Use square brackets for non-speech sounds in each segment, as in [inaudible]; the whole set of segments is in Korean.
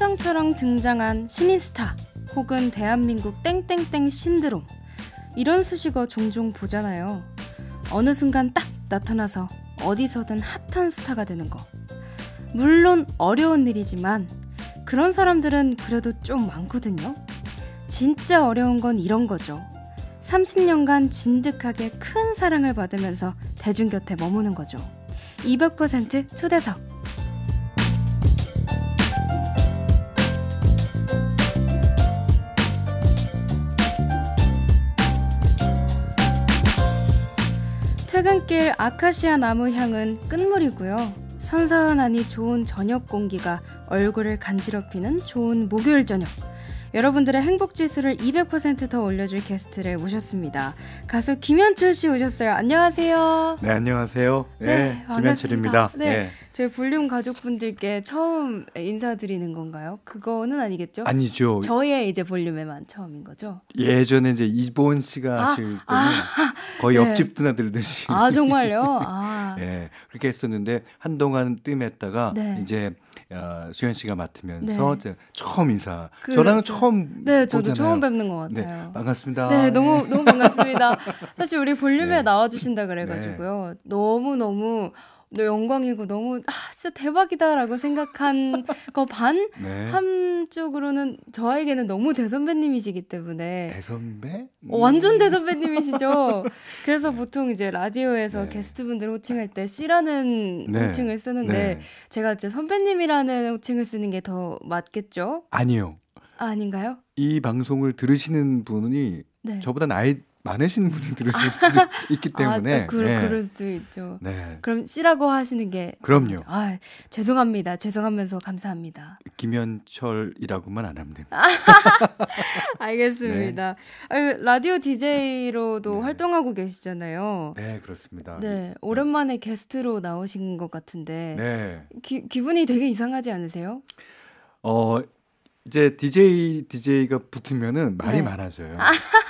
화성처럼 등장한 신인스타 혹은 대한민국 땡땡땡 신드롬 이런 수식어 종종 보잖아요. 어느 순간 딱 나타나서 어디서든 핫한 스타가 되는 거. 물론 어려운 일이지만 그런 사람들은 그래도 좀 많거든요. 진짜 어려운 건 이런 거죠. 30년간 진득하게 큰 사랑을 받으면서 대중 곁에 머무는 거죠. 200% 초대석. 퇴근길 아카시아 나무 향은 끝물이고요. 선선하니 좋은 저녁 공기가 얼굴을 간지럽히는 좋은 목요일 저녁. 여러분들의 행복 지수를 200%더 올려줄 게스트를 모셨습니다. 가수 김현철 씨 오셨어요. 안녕하세요. 네, 안녕하세요. 네, 예, 네 김현철입니다. 네. 네. 저희 볼륨 가족분들께 처음 인사드리는 건가요? 그거는 아니겠죠? 아니죠. 저희의 이제 볼륨에만 처음인 거죠. 예전에 이제 이보은 씨가 아, 하실 때 아, 거의 네. 옆집 누나 들듯이. 아 정말요? 아. [laughs] 예, 그렇게 했었는데 한동안 뜸했다가 네. 이제 어, 수현 씨가 맡으면서 네. 처음 인사. 그, 저랑 처음. 네, 저도 보잖아요. 처음 뵙는 것 네, 같아요. 네, 반갑습니다. 네, 너무 너무 반갑습니다. [laughs] 사실 우리 볼륨에 네. 나와주신다 그래가지고요. 네. 너무 너무. 너 네, 영광이고 너무 아 진짜 대박이다라고 생각한 [laughs] 거 반 한쪽으로는 네. 저에게는 너무 대선배님이시기 때문에 대선배 어, 완전 음. 대선배님이시죠. [laughs] 그래서 보통 이제 라디오에서 네. 게스트분들 호칭할 때 씨라는 호칭을 쓰는데 제가 이제 선배님이라는 호칭을 쓰는 게 더 맞겠죠? 아니요. 아, 아닌가요? 이 방송을 들으시는 분이 네. 저보다 나이 많으신 분이 들으실 수도 [laughs] 있기 아, 때문에 아, 그, 네. 럴 수도 있죠. 네. 그럼 씨라고 하시는 게 그럼요. 아, 죄송합니다. 죄송하면서 감사합니다. 김현철이라고만 안 하면 됩니다. [laughs] 알겠습니다. 네. 라디오 DJ로도 네. 활동하고 계시잖아요. 네, 그렇습니다. 네, 네, 오랜만에 게스트로 나오신 것 같은데 네. 기, 기분이 되게 이상하지 않으세요? 어, 이제 DJ DJ가 붙으면 말이 네. 많아져요. [laughs]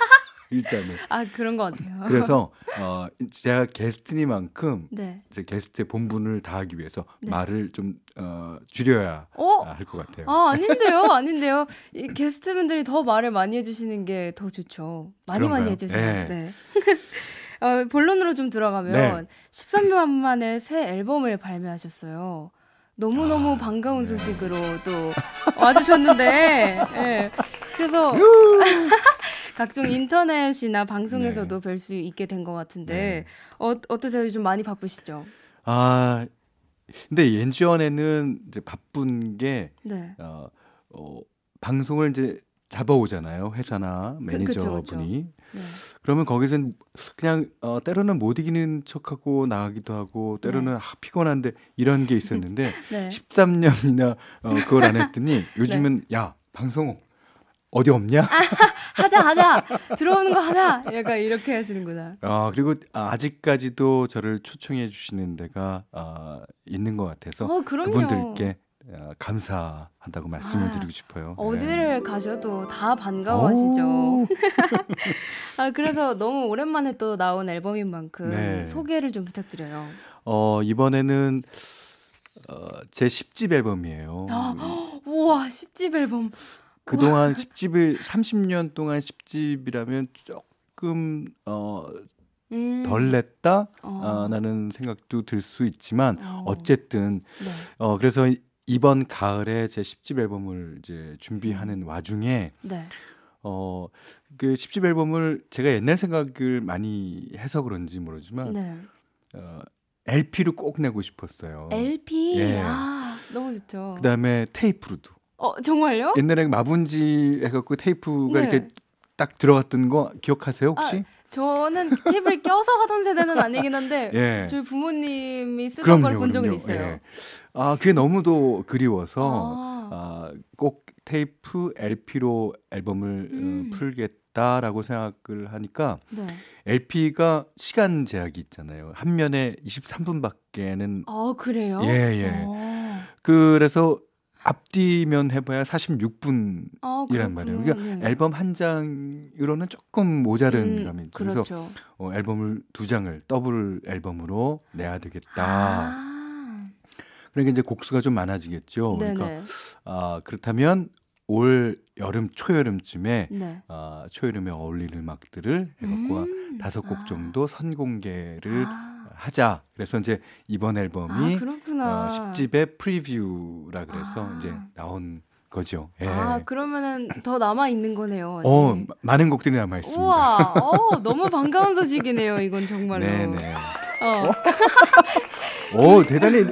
일단은. 아 그런 것 같아요. [laughs] 그래서 어, 제가 게스트니만큼 네. 제 게스트의 본분을 다하기 위해서 네. 말을 좀 어, 줄여야 어? 할것 같아요. 아 아닌데요, 아닌데요. 이 게스트분들이 더 말을 많이 해주시는 게 더 좋죠. 많이 그런가요? 많이 해주세요. 네. 네. [laughs] 어, 본론으로 좀 들어가면 13년 만에 새 앨범을 발매하셨어요. 너무너무 아, 반가운 네. 소식으로 또 와주셨는데, 예. 그래서 [laughs] 각종 음. 인터넷이나 방송에서도 네. 뵐수 있게 된 것 같은데 네. 어, 어떠세요? 요즘 많이 바쁘시죠? 아 근데 엔지원에는 이제 바쁜 게 네. 어, 어, 방송을 이제 잡아오잖아요 회사나 그, 매니저분이 그, 네. 그러면 거기서는 그냥 어, 때로는 못 이기는 척하고 나가기도 하고 때로는 네. 아, 피곤한데 이런 게 있었는데 13년이나 [laughs] 어, 그걸 안 했더니 [laughs] 요즘은 야 방송 어디 없냐? 아, 하자 하자 들어오는 거 하자 약간 이렇게 하시는구나. 아 그리고 아직까지도 저를 초청해 주시는 데가 아, 있는 것 같아서 어, 그분들께 아, 감사한다고 말씀을 아, 드리고 싶어요. 예. 어디를 네. 가셔도 다 반가워하시죠. [laughs] 아, 그래서 너무 오랜만에 또 나온 앨범인 만큼 네. 소개를 좀 부탁드려요. 어, 이번에는 어, 제 10집 앨범이에요. 아, [gasps] 우와, 10집 앨범. 그동안 1 0집을 30년 동안 1 0집이라면 조금 어, 음. 덜 냈다? 어. 아, 나는 생각도 들 수 있지만 어. 쨌든 네. 어, 그래서 이번 가을에 제 10집 앨범을 이제 준비하는 와중에 네. 어, 그 10집 앨범을 제가 옛날 생각을 많이 해서 그런지 모르지만 네. 어, LP로 꼭 내고 싶었어요. LP? 예. 아, 너무 좋죠. 그다음에 테이프로도. 어, 정말요? 옛날에 마분지 해갖고 테이프가 네. 이렇게 딱 들어갔던 거 기억하세요 아, 혹시? 아, 저는 테이프를 껴서 하던 세대는 아니긴 한데 [laughs] 예. 저희 부모님이 쓰던 걸 본 적은 있어요. 예. 아 그게 너무도 그리워서 아. 아, 꼭 테이프 LP로 앨범을 어, 음. 어, 풀겠다라고 생각을 하니까 네. LP가 시간 제약이 있잖아요. 한 면에 23분밖에는. 아 그래요? 예예. 예. 예. 어. 그래서 앞뒤면 해봐야 46분이란 아, 말이에요. 그러니까 네. 앨범 한 장으로는 조금 모자른 음, 감이 그렇죠. 그래서 그렇죠. 어, 앨범을 두 장을 더블 앨범으로 내야 되겠다. 아~ 그러니까 이제 곡수가 좀 많아지겠죠. 그러니까 네네. 그러니까 아, 그렇다면 올 여름 초여름쯤에 네. 어, 초여름에 어울리는 음악들을 해갖고 음~ 다섯 곡 아. 정도 선공개를 아~ 하자. 그래서 이제 이번 앨범이 아, 어, 10집의 프리뷰라 그래서 아. 이제 나온 거죠. 예. 아 그러면은 더 남아 있는 거네요. 아직. 어 많은 곡들이 남아 있습니다. 우와, 어 너무 반가운 소식이네요. 이건 정말로. 네네. 네. 어. 오 대단히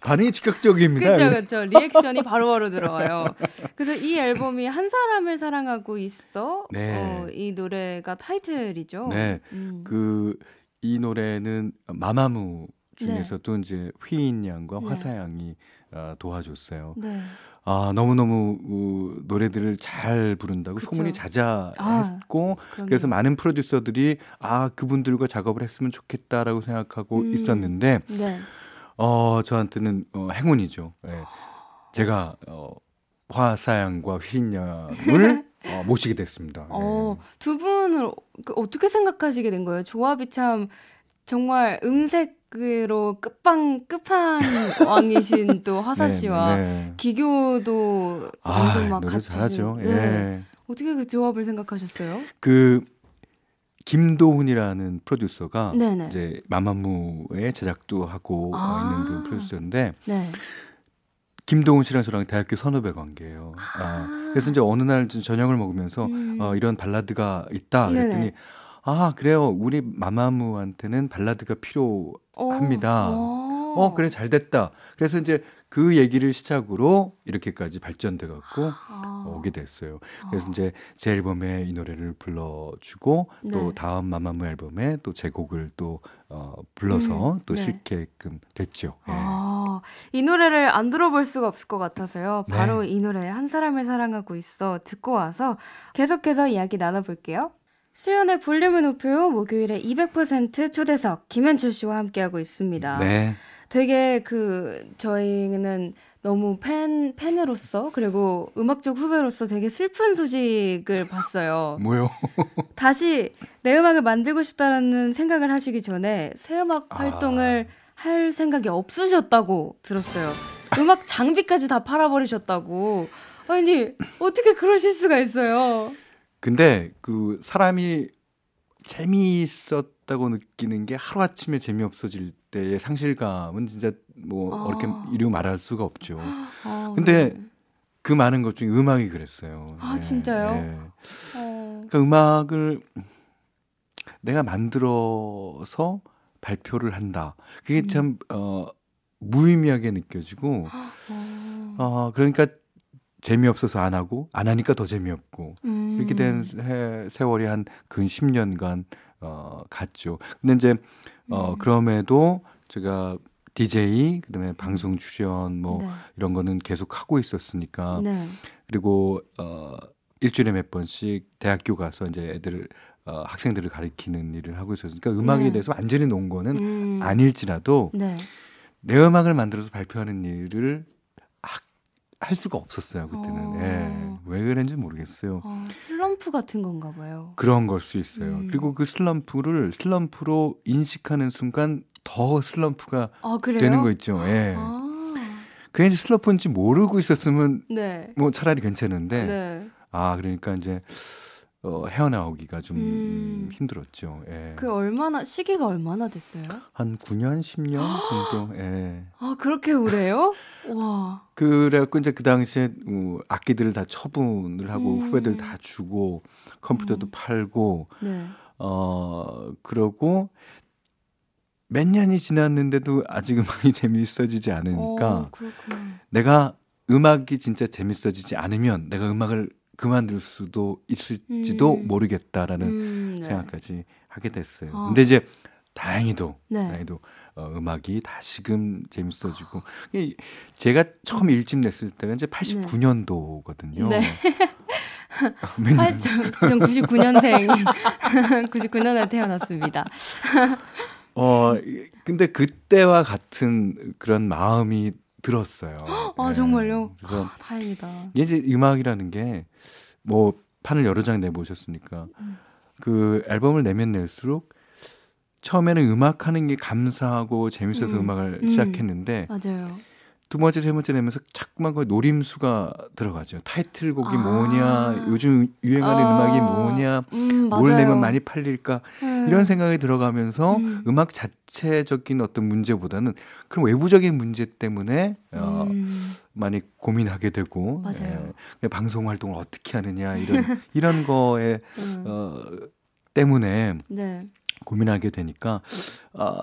반응이 즉각적입니다. 그렇죠, 그렇죠. 리액션이 바로바로 바로 들어와요. 그래서 이 앨범이 한 사람을 사랑하고 있어. 네. 어, 이 노래가 타이틀이죠. 네. 음. 그이 노래는 마마무 중에서도 네. 이제 휘인 양과 네. 화사 양이 어, 도와줬어요. 네. 아 너무 너무 노래들을 잘 부른다고 그쵸. 소문이 자자했고 아, 그래서 많은 프로듀서들이 아 그분들과 작업을 했으면 좋겠다라고 생각하고 음. 있었는데 네. 어 저한테는 어, 행운이죠. 예. 제가 어, 화사양과 휘신양을 [laughs] 어, 모시게 됐습니다. 어, 네. 두 분을 그 어떻게 생각하시게 된 거예요? 조합이 참 정말 음색으로 끝방 끝판 [laughs] 왕이신 또 화사 네, 씨와 네, 기교도 아, 완전 막 같이 잘하죠. 예. 네. 어떻게 그 조합을 생각하셨어요? 그 김도훈이라는 프로듀서가 네네. 네. 이제 마마무의 제작도 하고 아~ 있는 그 프로듀서인데 네. 김동훈 씨랑 저랑 대학교 선후배 관계예요. 아. 아. 그래서 이제 어느 날 저녁을 먹으면서 음. 어, 이런 발라드가 있다 그랬더니 네네. 아 그래요 우리 마마무한테는 발라드가 필요합니다. 오. 어. 어 그래 잘 됐다. 그래서 이제 그 얘기를 시작으로 이렇게까지 발전돼 갖고 아. 오게 됐어요. 그래서 아. 이제 제 앨범에 이 노래를 불러주고 네. 또 다음 마마무 앨범에 또 제 곡을 또 어, 불러서 음. 또 네. 실게끔 됐죠. 예. 아. 이 노래를 안 들어볼 수가 없을 것 같아서요. 네. 바로 네. 이 노래 한 사람을 사랑하고 있어 듣고 와서 계속해서 이야기 나눠볼게요. 수연의 볼륨을 높여요. 목요일에 200% 초대석 김현철 씨와 함께하고 있습니다. 네. 되게 그 저희는 너무 팬 팬으로서 그리고 음악적 후배로서 되게 슬픈 소식을 봤어요. 뭐요? 다시 내 음악을 만들고 싶다라는 생각을 하시기 전에 새 음악 아. 활동을 아... 할 생각이 없으셨다고 들었어요. 음악 장비까지 다 팔아버리셨다고. 아니, 어떻게 그러실 수가 있어요? 근데 그 사람이 재미있었다고 느끼는 게 하루아침에 재미없어질 때의 상실감은 진짜 뭐 아. 어렵게 이루 말할 수가 없죠. [gasps] 아, 근데 네. 그 많은 것 중에 음악이 그랬어요. 아, 네, 진짜요? 네. 어. 그러니까 음악을 내가 만들어서 발표를 한다. 그게 음. 참 어, 무의미하게 느껴지고 어. 어. 그러니까 재미없어서 안 하고 안 하니까 더 재미없고 음. 이렇게 된 해, 세월이 한 근 10년간 어, 갔죠. 근데 이제 어, 음. 그럼에도 제가 DJ 그다음에 방송 출연 뭐 네. 이런 거는 계속 하고 있었으니까 네. 그리고 어 일주일에 몇 번씩 대학교 가서 이제 애들 어, 학생들을 가리키는 일을 하고 있어서 그러니까 음악에 네. 대해서 완전히 놓은 거는 음. 아닐지라도 네. 내 음악을 만들어서 발표하는 일을 할 수가 없었어요 그때는 어. 예. 왜 그랬는지 모르겠어요 어, 슬럼프 같은 건가 봐요 그런 걸 수 있어요 음. 그리고 그 슬럼프를 슬럼프로 인식하는 순간 더 슬럼프가 아, 되는 거 있죠 예. 아. 그게 슬럼프인지 모르고 있었으면 네. 뭐 차라리 괜찮은데 네. 아 그러니까 이제 어, 헤어나오기가 좀 음. 힘들었죠. 예. 그 얼마나 시기가 얼마나 됐어요? 한 9년 10년 [gasps] 정도. 예. 아 그렇게 오래요? 와. 그래갖고 이제 그 당시에 어, 악기들을 다 처분을 하고 음. 후배들 다 주고 컴퓨터도 음. 팔고. 네. 어 그러고 몇 년이 지났는데도 아직 음악이 [laughs] 재미있어지지 않으니까 오, 어, 내가 음악이 진짜 재밌어지지 않으면 내가 음악을 그만둘 수도 있을지도 음. 모르겠다라는 음, 네. 생각까지 하게 됐어요. 어. 근데 이제 다행히도 네. 다행히도 어, 음악이 다시금 재밌어지고 아. 제가 처음 일집 냈을 때가 이제 89년도거든요. 네. 아, 전, 전 99년생, 99년에 태어났습니다. 어, 근데 그때와 같은 그런 마음이 들었어요. [gasps] 아 네. 정말요? 그래서 아, 다행이다. 이제 음악이라는 게 뭐 판을 여러 장 내보셨으니까 음. 그 앨범을 내면 낼수록 처음에는 음악하는 게 감사하고 재밌어서 음. 악을 음. 시작했는데 맞아요. 두 번째, 세 번째 내면서 자꾸만 그기 노림수가 들어가죠. 타이틀곡이 아. 뭐냐, 요즘 유행하는 아. 음악이 뭐냐, 음, 뭘 내면 많이 팔릴까, 음. 이런 생각이 들어가면서 음. 악 자체적인 어떤 문제보다는 그런 외부적인 문제 때문에 어, 음. 어, 많이 고민하게 되고, 맞아요. 예, 방송 활동을 어떻게 하느냐, 이런, 이런 [laughs] 거에, 음. 어, 때문에 네. 고민하게 되니까, 아, 어,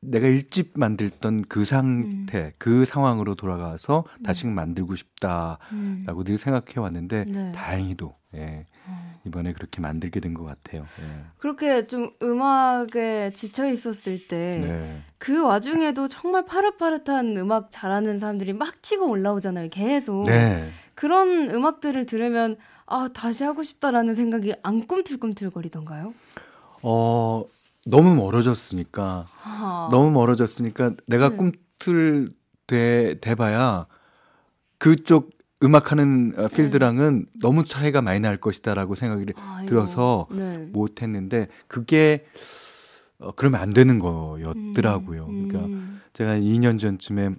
내가 일집 만들던 그 상태, 음. 그 상황으로 돌아가서 다시 음. 만들고 싶다라고 음. 늘 생각해 왔는데 네. 다행히도 예. 어. 이번에 그렇게 만들게 된 것 같아요. 예. 그렇게 좀 음악에 지쳐 있었을 때그 네. 그 와중에도 정말 파릇파릇한 음악 잘하는 사람들이 막 치고 올라오잖아요. 계속 네. 그런 음악들을 들으면 아 다시 하고 싶다라는 생각이 안 꿈틀꿈틀거리던가요? 어 너무 멀어졌으니까 아. 너무 멀어졌으니까 내가 네. 꿈틀 돼 돼봐야 그쪽 음악하는 어, 필드랑은 네. 너무 차이가 많이 날 것이다라고 생각이 아이고. 들어서 네. 못했는데 그게 어, 그러면 안 되는 거였더라고요. 음. 그러니까 음. 제가 2년 전쯤에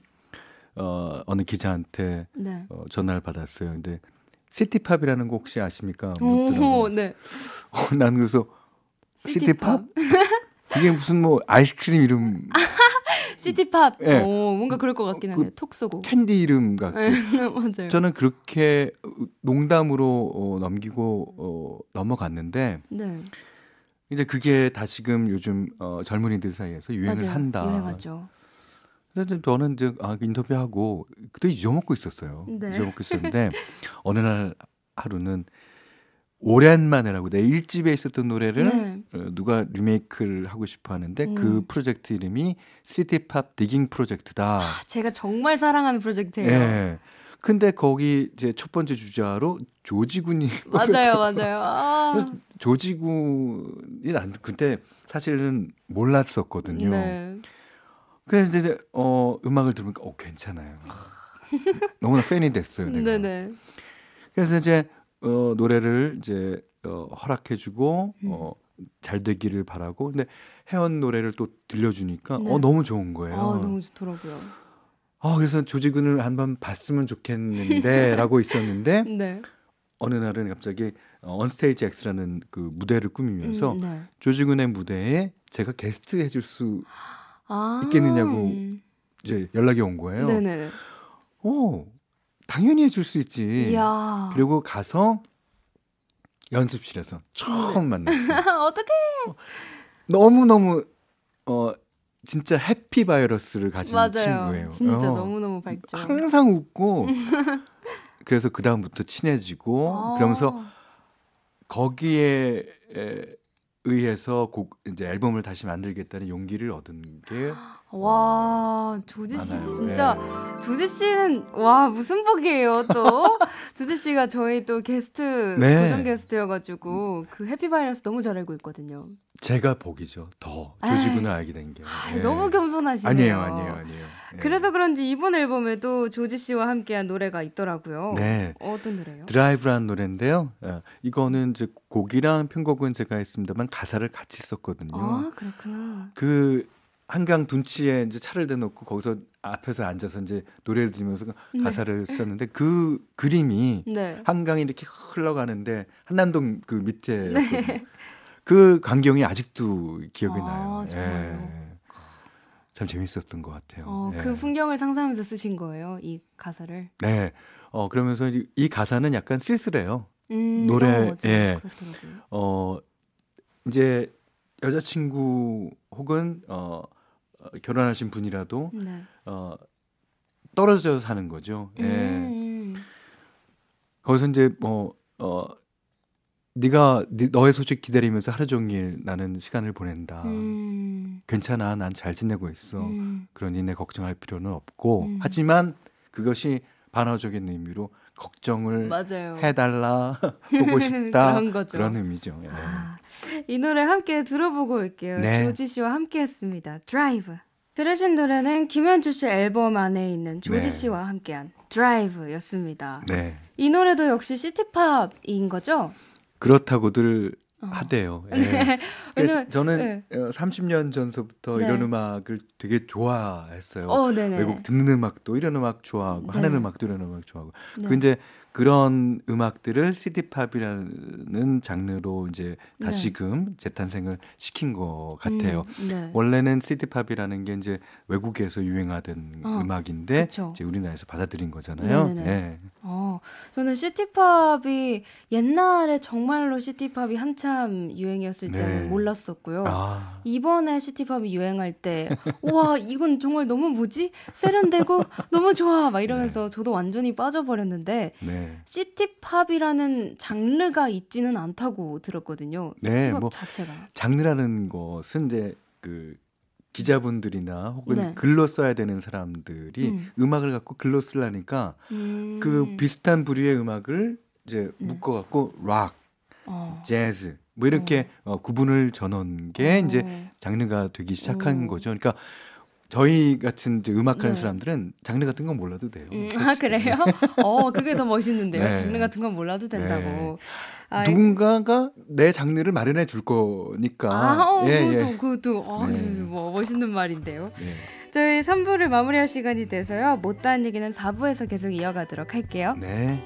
어, 어느 기자한테 네. 어, 전화를 받았어요. 근데 시티팝이라는 거 혹시 아십니까? 묻더라고요. 오, 네. 어, 난 그래서 시티팝? 시티팝? [laughs] 그게 무슨 뭐 아이스크림 이름 [laughs] 시티팝 네. 오, 뭔가 그럴 것 같긴 하네요. 그톡 쏘고 캔디 이름 같고 예, [laughs] 맞아요. 저는 그렇게 농담으로 어, 넘기고 어, 넘어갔는데 네. 이제 그게 다지금 요즘 어, 젊은이들 사이에서 유행을 맞아요. 한다. 유행하죠. 근데 저는 이제 아, 인터뷰하고 그때 잊어먹고 있었어요. 네. 잊어먹고 있었는데 [laughs] 어느 날 하루는 오랜만에라고 내 1집에 있었던 노래를 네. 어, 누가 리메이크를 하고 싶어 하는데 그 음. 그 프로젝트 이름이 시티팝 디깅 프로젝트다. 아, 제가 정말 사랑하는 프로젝트예요. 네. 근데 거기 이제 첫 번째 주자로 조지군이 [laughs] 맞아요, 맞아요. 아. 조지군이 난 그때 사실은 몰랐었거든요. 네. 그래서 이제 어 음악을 들으니까 어 괜찮아요. [laughs] 너무나 팬이 됐어요. 내가. 네네. 그래서 이제 어, 노래를 이제 어, 허락해주고 음. 어, 잘 되기를 바라고 근데 해원 노래를 또 들려주니까 어, 네. 어 너무 좋은 거예요. 아, 너무 좋더라고요. 아 그래서 조지근을 한번 봤으면 좋겠는데라고 [laughs] 있었는데 네. 어느 날은 갑자기 언스테이지 어, X라는 그 무대를 꾸미면서 음, 네. 조지근의 무대에 제가 게스트 해줄 수 아~ 있겠느냐고 이제 연락이 온 거예요. 네네. 오 당연히 해줄 수 있지. 이야. 그리고 가서 연습실에서 처음 만났어요. [laughs] 어떻게? 어, 너무 너무 어 진짜 해피 바이러스를 가진 맞아요. 친구예요. 진짜 어. 너무 너무 밝죠. 항상 웃고 [laughs] 그래서 그 다음부터 친해지고 아. 그러면서 어. 거기에 에, 의해서 곡 이제 앨범을 다시 만들겠다는 용기를 얻은 게 [gasps] 와, 어, 조지 씨 많아요. 진짜 네. 조지 씨는 와, 무슨 복이에요, 또. [laughs] 조지 씨가 저희 또 게스트 네. 고정 게스트여 가지고 그 해피 바이러스 너무 잘 알고 있거든요. 제가 보기죠더 조지군을 아, 알게 된 게. 아, 네. 너무 겸손하시네요. 아니에요, 아니에요, 아니에요. 네. 그래서 그런지 이번 앨범에도 조지 씨와 함께한 노래가 있더라고요. 네. 어떤 노래요? 드라이브라는 노래인데요. 예. 이거는 이제 곡이랑 편곡은 제가 했습니다만 가사를 같이 썼거든요. 아, 그렇구나. 그 한강 둔치에 이제 차를 대놓고 거기서 앞에서 앉아서 이제 노래를 들으면서 그 네. 가사를 썼는데 그 그림이 네. 한강이 이렇게 흘러가는데 한남동 그 밑에 네. 그광경이 아직도 기억이 아, 나요. 예. 정말요? 예. 참 재밌었던 것 같아요. 어, 그 예. 그 풍경을 상상하면서 쓰신 거예요, 이 가사를. 네. 어 그러면서 이, 가사는 약간 쓸쓸해요. 음, 노래. 어, 예. 어 이제 여자친구 혹은 어 결혼하신 분이라도 네. 어 떨어져 사는 거죠. 예. 음. 음. 거기서 이제 뭐어 네가 너의 소식 기다리면서 하루 종일 나는 시간을 보낸다. 음. 괜찮아, 난 잘 지내고 있어. 음. 그러니 내 걱정할 필요는 없고. 음. 하지만 그것이 반어적인 의미로 걱정을 맞아요. 해달라 [laughs] 보고 싶다 그런, 거죠. 그런 의미죠. 예. 아, 이 노래 함께 들어보고 올게요. 네. 조지 씨와 함께했습니다. 드라이브. 들으신 노래는 김현주 씨 앨범 안에 있는 조지 네. 씨와 함께한 드라이브였습니다. 네. 이 노래도 역시 시티팝인 거죠? 그렇다고들 어. 하대요. [laughs] 예. 네. 그래서 저는 네. 30년 어, 전서부터 네. 이런 음악을 되게 좋아했어요. 어, 외국 듣는 음악도 이런 음악 좋아하고 네. 하는 음악도 이런 음악 좋아하고. 네. 그 이제 그런 음악들을 시티팝이라는 장르로 이제 다시금 네. 재탄생을 시킨 것 같아요. 음, 네. 원래는 시티팝이라는 게 이제 외국에서 유행하던 어, 음악인데 그쵸. 이제 우리나라에서 받아들인 거잖아요. 네네네. 네. 어, 저는 시티팝이 옛날에 정말로 시티팝이 한참 유행이었을 때는 네. 몰랐었고요. 아. 이번에 시티팝이 유행할 때 와 이건 정말 너무 뭐지 세련되고 너무 좋아 막 이러면서 저도 완전히 빠져버렸는데. 네. 네. 시티팝이라는 장르가 있지는 않다고 들었거든요. 네, 시티팝 뭐 자체가 장르라는 것은 이제 그 기자분들이나 혹은 네. 글로 써야 되는 사람들이 음. 악을 갖고 글로 쓰려니까 그 음. 그 비슷한 부류의 음악을 이제 네. 묶어 갖고 락, 어. 재즈 뭐 이렇게 어. 어 구분을 전한 게 어. 이제 장르가 되기 시작한 오. 어. 거죠. 그러니까 저희 같은 음악하는 네. 사람들은 장르 같은 건 몰라도 돼요. 음, 아 그래요? [laughs] 어 그게 더 멋있는데요. 네. 장르 같은 건 몰라도 된다고. 네. 누군가가 내 장르를 마련해 줄 거니까. 아, 어, 예, 그것도 예. 그것도 어, 뭐 멋있는 말인데요. 네. 저희 3부를 마무리할 시간이 돼서요. 못다한 얘기는 4부에서 계속 이어가도록 할게요. 네.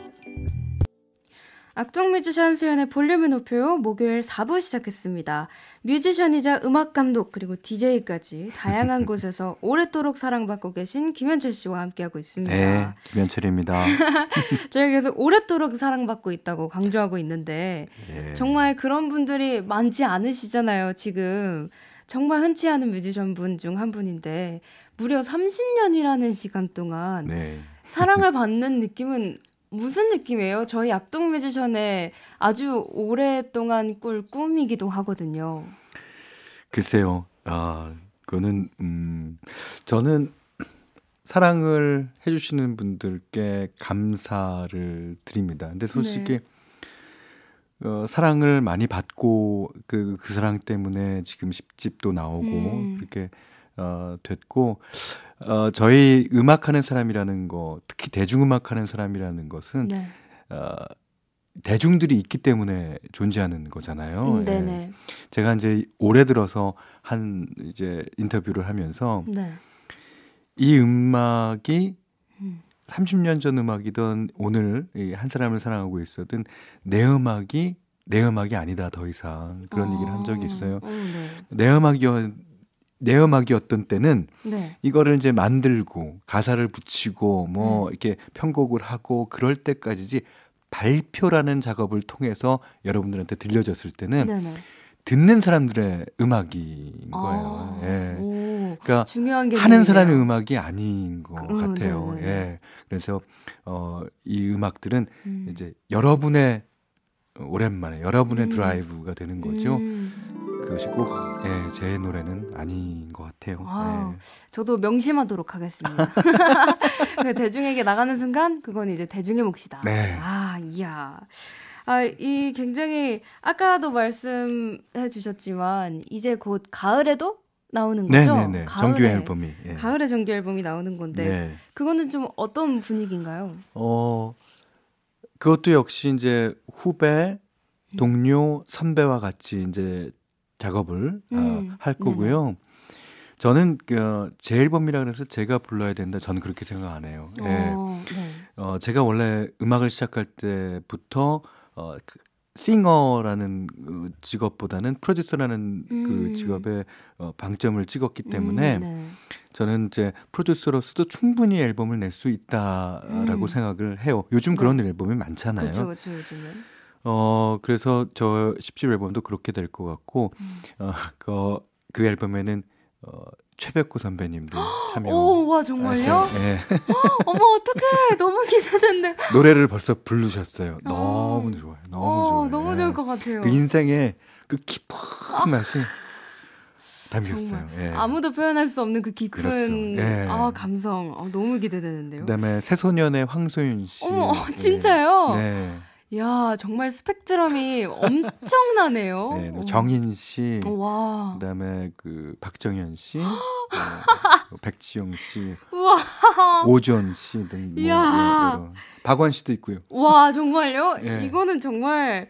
악동 뮤지션 수연의 볼륨을 높여요 목요일 4부 시작했습니다. 뮤지션이자 음악 감독 그리고 DJ까지 다양한 [laughs] 곳에서 오랫도록 사랑받고 계신 김현철 씨와 함께하고 있습니다. 네, 김현철입니다. [laughs] 저희 계속 오랫도록 사랑받고 있다고 강조하고 있는데 네. 정말 그런 분들이 많지 않으시잖아요. 지금 정말 흔치 않은 뮤지션 분중 한 분인데 무려 30년이라는 시간 동안 네. 사랑을 [laughs] 받는 느낌은 무슨 느낌이에요? 저희 악동 뮤지션의 아주 오랫동안 꿀 꿈이기도 하거든요. 글쎄요. 아, 그거는 음 저는 사랑을 해 주시는 분들께 감사를 드립니다. 근데 솔직히 네. 어, 사랑을 많이 받고 그, 그 사랑 때문에 지금 10집도 나오고 음. 그렇게 어, 됐고 어, 저희 음악하는 사람이라는 거, 특히 대중음악하는 사람이라는 것은 네. 어, 대중들이 있기 때문에 존재하는 거잖아요. 음, 예. 제가 이제 올해 들어서 한 이제 인터뷰를 하면서 네. 이 음악이 음. 30년 전 음악이던 오늘 이 한 사람을 사랑하고 있었던 내 음악이 내 음악이 아니다 더 이상 그런 어, 얘기를 한 적이 어, 있어요. 어, 네. 내 음악이었 내 음악이었던 때는 네. 이거를 이제 만들고 가사를 붙이고 뭐 음. 이렇게 편곡을 하고 그럴 때까지지 발표라는 작업을 통해서 여러분들한테 들려졌을 때는 네네. 듣는 사람들의 음악인 거예요. 아, 예. 그러니까 중요한 게 하는 사람의 음악이 아닌 것 그, 같아요. 예. 그래서 어, 이 음악들은 음. 이제 여러분의 오랜만에 여러분의 음. 드라이브가 되는 거죠. 음. 그것이 고 아. 예, 제 노래는 아닌 것 같아요. 아, 네. 저도 명심하도록 하겠습니다. [laughs] 그 대중에게 나가는 순간 그건 이제 대중의 몫이다. 네. 아, 이야. 아, 이 굉장히 아까도 말씀해 주셨지만 이제 곧 가을에도 나오는 네, 거죠? 네네네. 네. 가을에, 정규 앨범이. 예. 가을에 정규 앨범이 나오는 건데 네. 그거는 좀 어떤 분위기인가요? 어 그것도 역시 이제 후배, 음. 동료, 선배와 같이 이제 작업을 아, 음. 어, 할 거고요. 네네. 저는 그, 제 앨범이라 그래서 제가 불러야 된다. 저는 그렇게 생각 안 해요. 오, 어, 예. 네. 어, 제가 원래 음악을 시작할 때부터 어, 그, 싱어라는 그 직업보다는 프로듀서라는 그 음. 그 직업에 어, 방점을 찍었기 음, 때문에 음, 네. 저는 이제 프로듀서로서도 충분히 앨범을 낼 수 있다라고 음. 생각을 해요. 요즘 그런 네. 앨범이 많잖아요. 그렇죠, 그렇죠, 요즘은. 어, 그래서 저 10집 앨범도 그렇게 될 것 같고, 음. 어, 그, 그 앨범에는, 어, 최백호 선배님도 [gasps] 참여. 오, 와, 정말요? 네. 네. [gasps] 어머, 어떡해. 너무 기대된데. [laughs] 노래를 벌써 부르셨어요. 아. 너무 좋아요. 너무 오, 어, 좋아요. 너무 좋을 것 같아요. 그 인생의 그 깊은 아. 맛이. [laughs] 담겼어요. 예. 아무도 표현할 수 없는 그 깊은 예. 아, 감성 아, 너무 기대되는데요. 그다음에 새소년의 황소윤 씨. 어머, 예. [laughs] 진짜요? 네. 네. 야 정말 스펙트럼이 엄청나네요. [laughs] 네, 정인 씨, 어, 와. 그다음에 그 박정현 씨, 어, [gasps] 백지영 씨, 오지원 씨 등, 뭐, 이런, 박원 씨도 있고요. 와 정말요? 네. 이거는 정말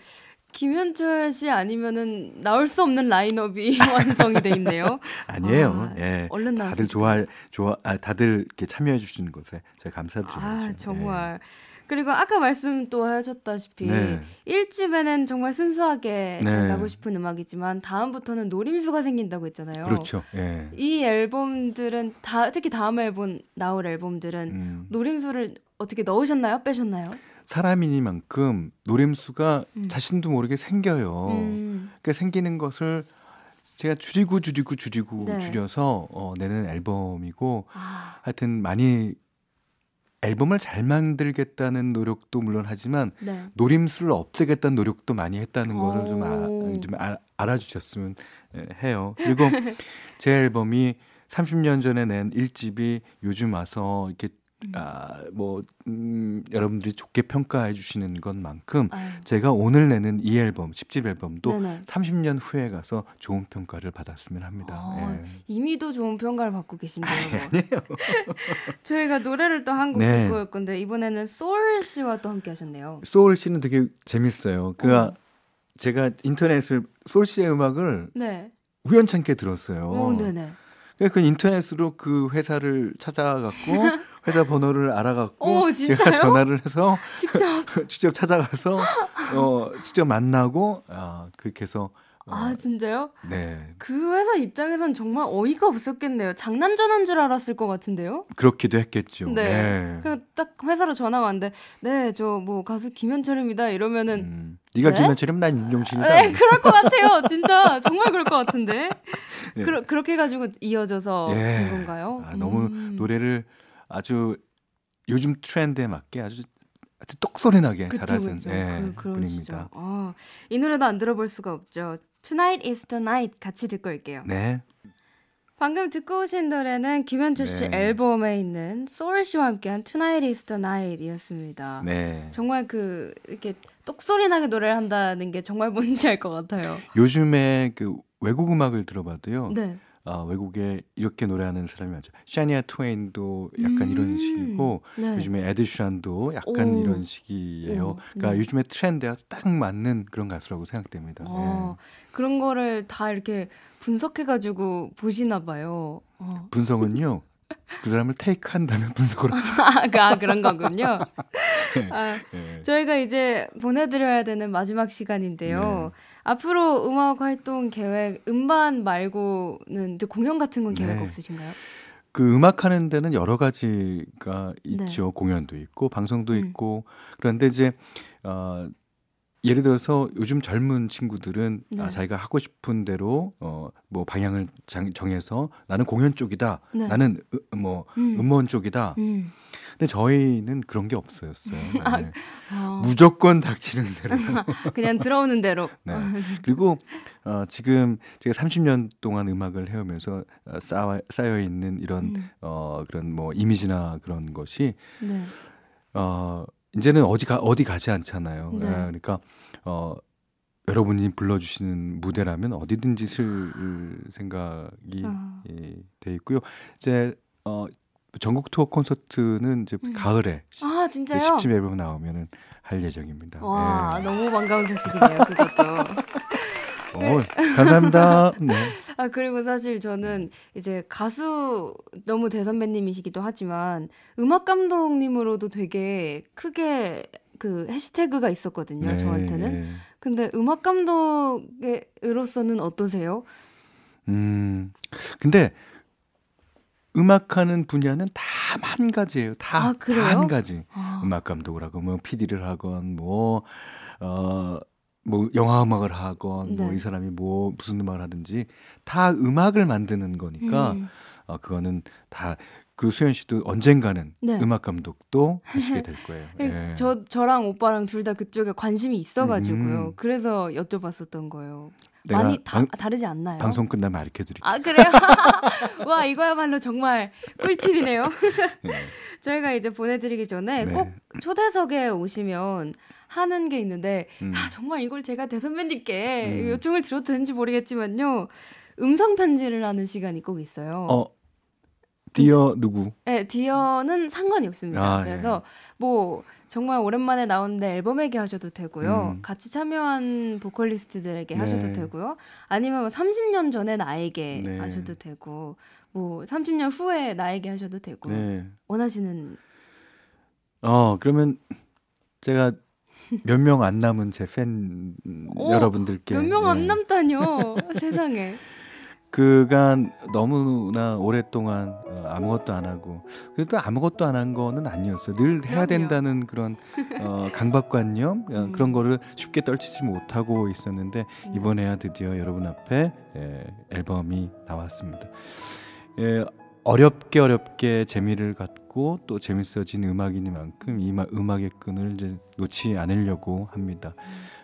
김현철 씨 아니면은 나올 수 없는 라인업이 [laughs] 완성이 돼 있네요. [laughs] 아니에요. 아, 예. 얼른 나 다들 좋아 좋아 아, 다들 이렇게 참여해 주시는 것에 제가 감사드립니다. 아, 예. 정말. 예. 그리고 아까 말씀 또 하셨다시피 네. 1집에는 정말 순수하게 네. 잘 나고 싶은 음악이지만 다음부터는 노림수가 생긴다고 했잖아요. 그렇죠. 네. 이 앨범들은 다 특히 다음 앨범 나올 앨범들은 음. 노림수를 어떻게 넣으셨나요? 빼셨나요? 사람이니만큼 노림수가 음. 자신도 모르게 생겨요. 음. 그러니까 생기는 것을 제가 줄이고 줄이고 줄이고 네. 줄여서 어, 내는 앨범이고 아. 하여튼 많이 앨범을 잘 만들겠다는 노력도 물론 하지만 네. 노림수를 없애겠다는 노력도 많이 했다는 거를 좀, 아, 좀 아, 알아주셨으면 예, 해요. 그리고 [laughs] 제 앨범이 30년 전에 낸 1집이 요즘 와서 이렇게 음. 아, 뭐 음, 여러분들이 좋게 평가해 주시는 것만큼 아유. 제가 오늘 내는 이 앨범 10집 앨범도 네네. 30년 후에 가서 좋은 평가를 받았으면 합니다. 아, 예. 이미도 좋은 평가를 받고 계신데요. 아, 아니에요. [laughs] 저희가 노래를 또 한곡 네. 듣고 올 건데 이번에는 소울 씨와 또 함께 하셨네요. 소울 씨는 되게 재밌어요. 그 제가 인터넷을 소울 씨의 음악을 네. 우연찮게 들었어요. 오, 어, 네네. 그러니까 그 인터넷으로 그 회사를 찾아갔고 [laughs] 회사 번호를 알아갖고 오, 어, [laughs] 제가 전화를 해서 [laughs] 직접 [laughs] 직접 찾아가서 어 직접 만나고 아 그렇게 해서 어, 아 진짜요? 네. 그 회사 입장에선 정말 어이가 없었겠네요. 장난 전화줄 알았을 것 같은데요? 그렇기도 했겠죠. 네. 네. 그딱 회사로 전화가 왔는데 네 저 뭐 가수 김현철입니다 이러면은 음, 네가 네? 김현철이면 난 윤종신이다. 네 그럴 것 같아요. 진짜 정말 그럴 것 같은데. 네. 그러, 그렇게 해가지고 이어져서 예. 된 건가요? 아, 너무 음. 노래를 아주 요즘 트렌드에 맞게 아주 아주 똑소리나게 잘하는 그쵸. 예, 그, 분입니다. 어, 이 노래도 안 들어볼 수가 없죠. Tonight is the night 같이 듣고 올게요. 네. 방금 듣고 오신 노래는 김현철 씨 네. 앨범에 있는 소울 씨와 함께한 Tonight is the Night이었습니다. 네. 정말 그 이렇게 똑소리나게 노래를 한다는 게 정말 뭔지 알 것 같아요. 요즘에 그 외국 음악을 들어봐도요. 네. 어, 외국에 이렇게 노래하는 사람이 많죠. 샤니아 트웨인도 약간 음~ 이런 식이고 네. 요즘에 에드슈란도 약간 오. 이런 식이에요. 오. 그러니까 네. 요즘에 트렌드에 딱 맞는 그런 가수라고 생각됩니다. 어, 네. 그런 거를 다 이렇게 분석해가지고 보시나 봐요. 어. 분석은요. 그 사람을 테이크한다는 [laughs] 분석을 하죠. [laughs] 아, 그, 아, 그런 거군요. [laughs] 네. 아, 네. 저희가 이제 보내드려야 되는 마지막 시간인데요. 네. 앞으로 음악 활동 계획, 음반 말고는 공연 같은 건 계획 네. 없으신가요? 그 음악 하는 데는 여러 가지가 있죠. 네. 공연도 있고 방송도 음. 있고 그런데 이제 어, 예를 들어서 요즘 젊은 친구들은 아, 네. 아, 자기가 하고 싶은 대로 어, 뭐 방향을 장, 정해서 나는 공연 쪽이다, 네. 나는 으, 뭐 음. 음원 쪽이다. 음. 근데 저희는 그런 게없어어요 [laughs] 아, 네. 아, 무조건 닥치는 대로. [laughs] 그냥 들어오는 대로. 네. 그리고 어, 지금 제가 30년 동안 음악을 해오면서 어, 쌓여, 쌓여 있는 이런 음. 어, 그런 뭐 이미지나 그런 것이 네. 어, 이제는 어디 가 어디 가지 않잖아요. 네. 아, 그러니까 어. 여러분이 불러주시는 무대라면 어디든지 쓸 아. 생각이 아. 예, 돼 있고요. 이제 어, 전국 투어 콘서트는 이제 음. 가을에 아 진짜요? 1집 앨범 나오면은 할 예정입니다. 와 예. 너무 반가운 소식이네요. 그것도. [laughs] 네. 어, 감사합니다. 네. 아 그리고 사실 저는 이제 가수 너무 대선배님이시기도 하지만 음악 감독님으로도 되게 크게 그 해시태그가 있었거든요. 네. 저한테는. 예. 근데 음악 감독으로서는 어떠세요? 음. 근데 음악하는 분야는 다 한 가지예요. 다한 아, 가지. 아. 음악 감독을 하고뭐 PD를 하건 뭐 어, 뭐 영화 음악을 하건 뭐 네. 뭐이 사람이 뭐 무슨 음악을 하든지 다 음악을 만드는 거니까 음. 어, 그거는 다그 수현 씨도 언젠가는 네. 음악 감독도 하시게 될 거예요. 네. 저 저랑 오빠랑 둘 다 그쪽에 관심이 있어가지고요. 음. 그래서 여쭤봤었던 거예요. 많이 다, 방, 다르지 않나요? 방송 끝나면 알려 드릴게요. 아 그래요? [laughs] 와 이거야말로 정말 꿀팁이네요. 네. [laughs] 저희가 이제 보내드리기 전에 네. 꼭 초대석에 오시면 하는 게 있는데 음. 아, 정말 이걸 제가 대선배님께 음. 요청을 드려도 되는지 모르겠지만요. 음성 편지를 하는 시간이 꼭 있어요. 어, 디어 누구? 네, 디어는 상관이 없습니다. 아, 예. 그래서 예. 뭐 정말 오랜만에 나오는데 앨범 얘기하셔도 되고요. 음. 같이 참여한 보컬리스트들에게 네. 하셔도 되고요. 아니면 뭐 30년 전에 나에게 네. 하셔도 되고 뭐 30년 후에 나에게 하셔도 되고 네. 원하시는 어 그러면 제가 몇 명 안 남은 제팬 어, 여러분들께 몇 명안 네. 남다뇨 [laughs] 세상에 그간 너무나 오랫동안 어, 아무것도 안 하고 그래도 아무것도 안 한 거는 아니었어요. 늘 해야 된다는 그런 어, 강박관념 어, 음. 그런 거를 쉽게 떨치지 못하고 있었는데 음. 이번에야 드디어 여러분 앞에 예, 앨범이 나왔습니다. 예, 어렵게 어렵게 재미를 갖고 또 재밌어진 음악이니만큼 이 음악의 끈을 이제 놓지 않으려고 합니다.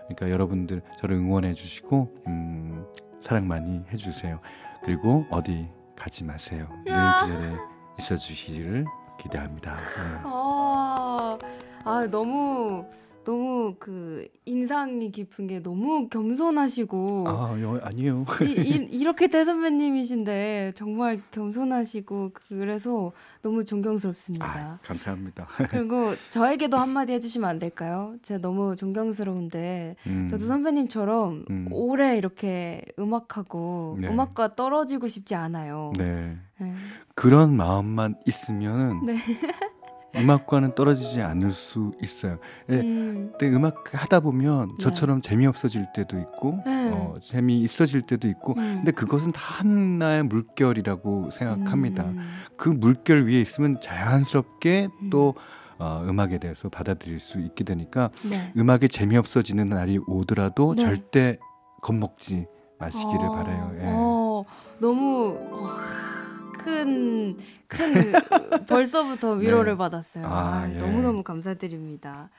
그러니까 여러분들 저를 응원해 주시고 음, 사랑 많이 해주세요. 그리고 어디 가지 마세요. 늘 그대로 있어 주시기를 기대합니다. 네. 아, 아 너무 너무 그 인상이 깊은 게 너무 겸손하시고 아 여, 아니에요 이, 이 렇게 대선배님이신데 정말 겸손하시고 그래서 너무 존경스럽습니다. 아, 감사합니다. 그리고 저에게도 한마디 해주시면 안 될까요? 제가 너무 존경스러운데 음. 저도 선배님처럼 음. 오래 이렇게 음악하고 네. 음악과 떨어지고 싶지 않아요. 네. 네. 그런 마음만 있으면 네. 음악과는 떨어지지 않을 수 있어요. 예, 음. 근데 음악 하다 보면 네. 저처럼 네. 재미없어질 때도 있고 네. 어, 재미 있어질 때도 있고 음. 근데 그것은 다 하나의 물결이라고 생각합니다. 음. 그 물결 위에 있으면 자연스럽게 음. 또 어, 음악에 대해서 받아들일 수 있게 되니까 네. 음악이 재미없어지는 날이 오더라도 네. 절대 겁먹지 마시기를 어. 바래요. 예. 어, 너무 큰, 큰, [laughs] 벌써부터 네. 위로를 네. 받았어요. 아, 아, 예. 너무너무 감사드립니다.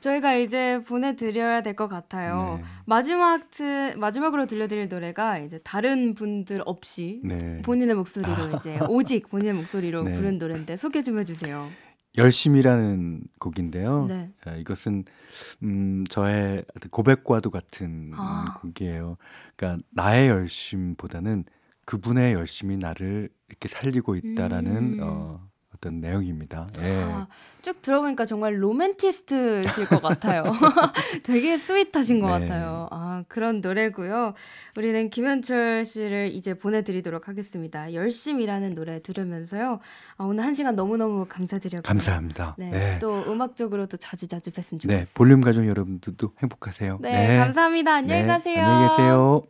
저희가 이제 보내드려야 될 것 같아요. 네. 마지막 트, 마지막으로 들려드릴 노래가 이제 다른 분들 없이 네. 본인의 목소리로 아. 이제 오직 본인의 목소리로 [laughs] 네. 부른 노래인데 소개 좀 해주세요. 열심이라는 곡인데요. 네. 예, 이것은 음, 저의 고백과도 같은 아. 곡이에요. 그러니까 나의 열심보다는 그분의 열심히 나를 이렇게 살리고 있다라는 음. 어, 어떤 내용입니다. 예. 아, 쭉 들어보니까 정말 로맨티스트실 것 같아요. [laughs] 되게 스윗하신 것 네. 같아요. 아, 그런 노래고요. 우리는 김현철 씨를 이제 보내드리도록 하겠습니다. 열심이라는 노래 들으면서요. 아, 오늘 한 시간 너무너무 감사드려요. 감사합니다. 네, 네. 또 음악적으로도 자주자주 뵀으면 네, 좋겠습니다. 네, 볼륨 가족 여러분들도 행복하세요. 네, 네. 감사합니다. 안녕히 네, 가세요. 안녕히 계세요.